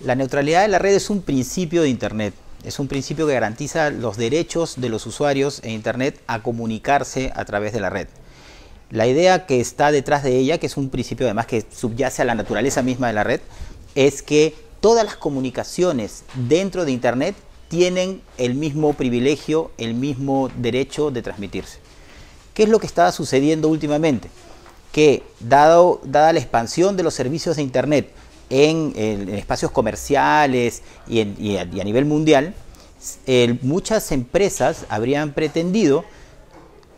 La neutralidad de la red es un principio de Internet. Es un principio que garantiza los derechos de los usuarios en Internet a comunicarse a través de la red. La idea que está detrás de ella, que es un principio además que subyace a la naturaleza misma de la red, es que todas las comunicaciones dentro de Internet tienen el mismo privilegio, el mismo derecho de transmitirse. ¿Qué es lo que está sucediendo últimamente? Que dado, dada la expansión de los servicios de Internet, en, espacios comerciales y, a, nivel mundial, muchas empresas habrían pretendido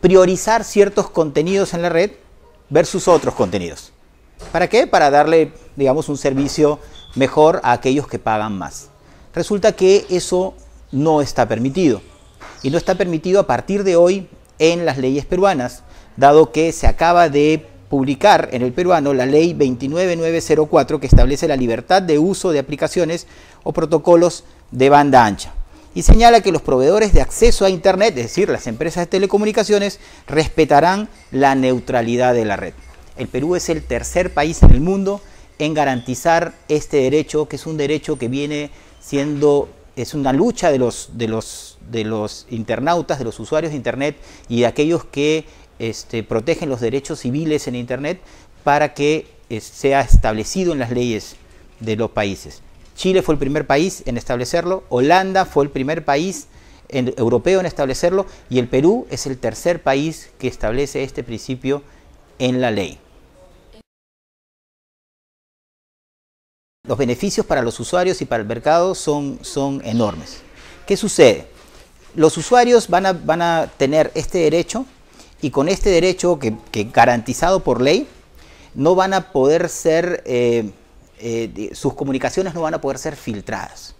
priorizar ciertos contenidos en la red versus otros contenidos. ¿Para qué? Para darle, digamos, un servicio mejor a aquellos que pagan más. Resulta que eso no está permitido. Y no está permitido a partir de hoy en las leyes peruanas, dado que se acaba de publicar en el peruano la ley 29904 que establece la libertad de uso de aplicaciones o protocolos de banda ancha y señala que los proveedores de acceso a Internet, es decir, las empresas de telecomunicaciones, respetarán la neutralidad de la red. El Perú es el tercer país en el mundo en garantizar este derecho, que es un derecho que viene siendo, es una lucha de los, de los, de los internautas, de los usuarios de Internet y de aquellos que este, protegen los derechos civiles en Internet para que sea establecido en las leyes de los países. Chile fue el primer país en establecerlo, Holanda fue el primer país europeo en establecerlo y el Perú es el tercer país que establece este principio en la ley. Los beneficios para los usuarios y para el mercado son, enormes. ¿Qué sucede? Los usuarios van a tener este derecho y con este derecho que, garantizado por ley, no van a poder ser, eh, eh, sus comunicaciones no van a poder ser filtradas.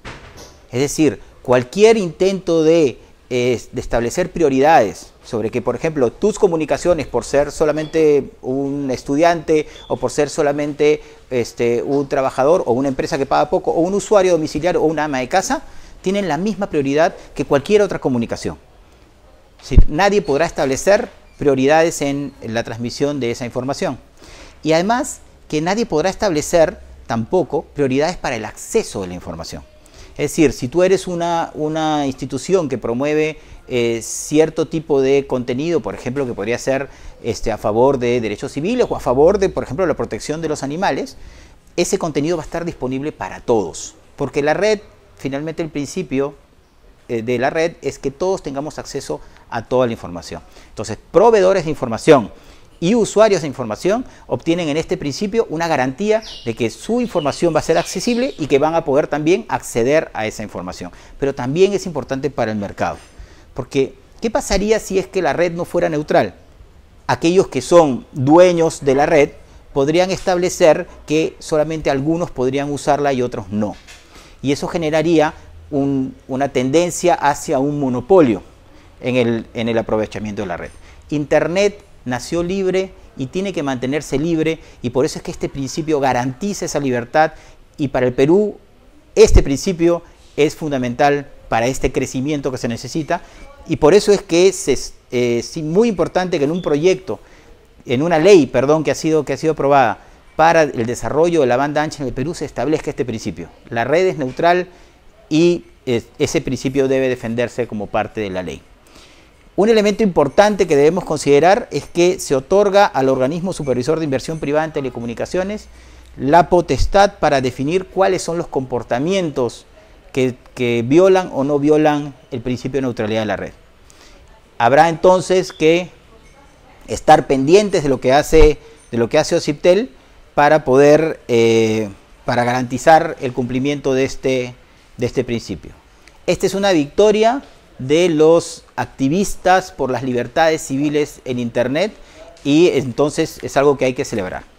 Es decir, cualquier intento de, establecer prioridades sobre que, por ejemplo, tus comunicaciones por ser solamente un estudiante o por ser solamente este, un trabajador o una empresa que paga poco o un usuario domiciliario o una ama de casa, tienen la misma prioridad que cualquier otra comunicación. Si, nadie podrá establecer prioridades en la transmisión de esa información. Y además que nadie podrá establecer tampoco prioridades para el acceso de la información. Es decir, si tú eres una, una institución que promueve eh, cierto tipo de contenido, por ejemplo, que podría ser este, a favor de derechos civiles o a favor de, por ejemplo, la protección de los animales, ese contenido va a estar disponible para todos. Porque la red, finalmente el principio eh, de la red es que todos tengamos acceso a toda la información. Entonces, proveedores de información y usuarios de información obtienen en este principio una garantía de que su información va a ser accesible y que van a poder también acceder a esa información. Pero también es importante para el mercado, porque ¿qué pasaría si es que la red no fuera neutral? Aquellos que son dueños de la red podrían establecer que solamente algunos podrían usarla y otros no. Y eso generaría una tendencia hacia un monopolio en el, aprovechamiento de la red. Internet nació libre y tiene que mantenerse libre y por eso es que este principio garantiza esa libertad y para el Perú este principio es fundamental para este crecimiento que se necesita y por eso es que es, eh, muy importante que en un proyecto, en una ley, perdón, que ha sido, que ha sido aprobada para el desarrollo de la banda ancha en el Perú se establezca este principio. La red es neutral y ese principio debe defenderse como parte de la ley. Un elemento importante que debemos considerar es que se otorga al organismo supervisor de inversión privada en telecomunicaciones la potestad para definir cuáles son los comportamientos que, violan o no violan el principio de neutralidad de la red. Habrá entonces que estar pendientes de lo que hace, de lo que hace OCIPTEL para poder eh, para garantizar el cumplimiento de este, de este principio. Esta es una victoria de los activistas por las libertades civiles en Internet y entonces es algo que hay que celebrar.